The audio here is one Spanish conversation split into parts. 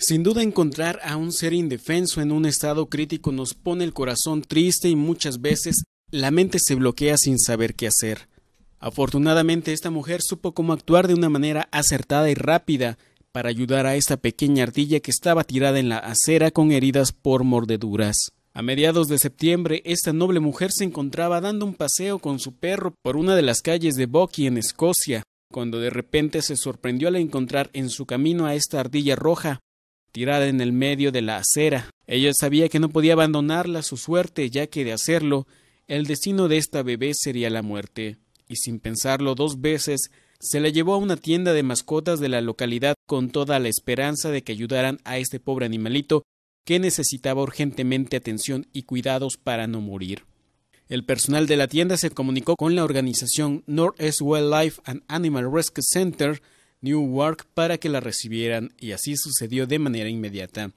Sin duda encontrar a un ser indefenso en un estado crítico nos pone el corazón triste y muchas veces la mente se bloquea sin saber qué hacer. Afortunadamente esta mujer supo cómo actuar de una manera acertada y rápida para ayudar a esta pequeña ardilla que estaba tirada en la acera con heridas por mordeduras. A mediados de septiembre, esta noble mujer se encontraba dando un paseo con su perro por una de las calles de Bucky en Escocia, cuando de repente se sorprendió al encontrar en su camino a esta ardilla roja tirada en el medio de la acera. Ella sabía que no podía abandonarla a su suerte, ya que de hacerlo, el destino de esta bebé sería la muerte, y sin pensarlo dos veces, se la llevó a una tienda de mascotas de la localidad con toda la esperanza de que ayudaran a este pobre animalito que necesitaba urgentemente atención y cuidados para no morir. El personal de la tienda se comunicó con la organización Northwest Wildlife and Animal Rescue Center Newark para que la recibieran y así sucedió de manera inmediata.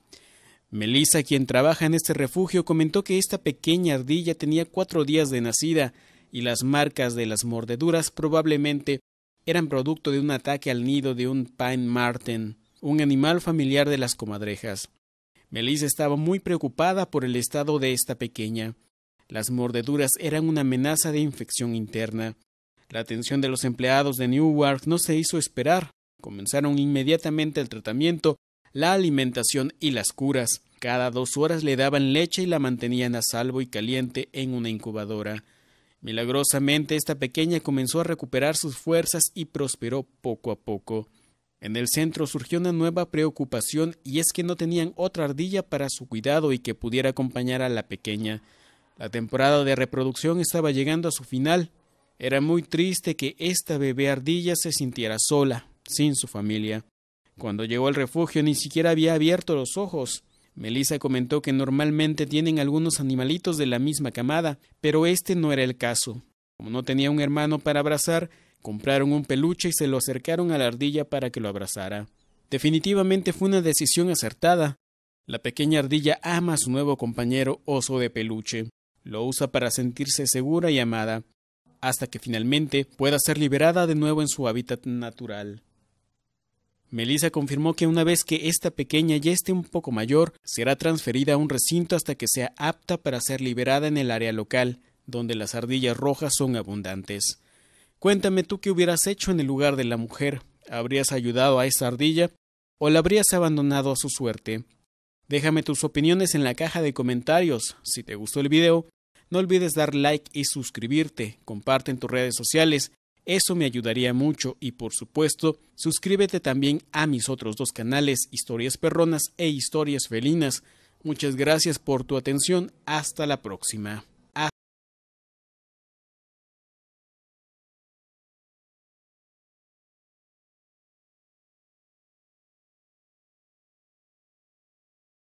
Melissa, quien trabaja en este refugio, comentó que esta pequeña ardilla tenía cuatro días de nacida y las marcas de las mordeduras probablemente eran producto de un ataque al nido de un Pine Marten, un animal familiar de las comadrejas. Melissa estaba muy preocupada por el estado de esta pequeña. Las mordeduras eran una amenaza de infección interna. La atención de los empleados de Newark no se hizo esperar. Comenzaron inmediatamente el tratamiento, la alimentación y las curas. Cada dos horas le daban leche y la mantenían a salvo y caliente en una incubadora. Milagrosamente esta pequeña comenzó a recuperar sus fuerzas y prosperó poco a poco. En el centro surgió una nueva preocupación y es que no tenían otra ardilla para su cuidado y que pudiera acompañar a la pequeña. La temporada de reproducción estaba llegando a su final era muy triste que esta bebé ardilla se sintiera sola, sin su familia. Cuando llegó al refugio ni siquiera había abierto los ojos. Melissa comentó que normalmente tienen algunos animalitos de la misma camada, pero este no era el caso. Como no tenía un hermano para abrazar, compraron un peluche y se lo acercaron a la ardilla para que lo abrazara. Definitivamente fue una decisión acertada. La pequeña ardilla ama a su nuevo compañero oso de peluche. Lo usa para sentirse segura y amada hasta que finalmente pueda ser liberada de nuevo en su hábitat natural. Melissa confirmó que una vez que esta pequeña ya esté un poco mayor, será transferida a un recinto hasta que sea apta para ser liberada en el área local, donde las ardillas rojas son abundantes. Cuéntame tú qué hubieras hecho en el lugar de la mujer. ¿Habrías ayudado a esa ardilla o la habrías abandonado a su suerte? Déjame tus opiniones en la caja de comentarios. Si te gustó el video, no olvides dar like y suscribirte, comparte en tus redes sociales, eso me ayudaría mucho y por supuesto, suscríbete también a mis otros dos canales, Historias Perronas e Historias Felinas. Muchas gracias por tu atención, hasta la próxima.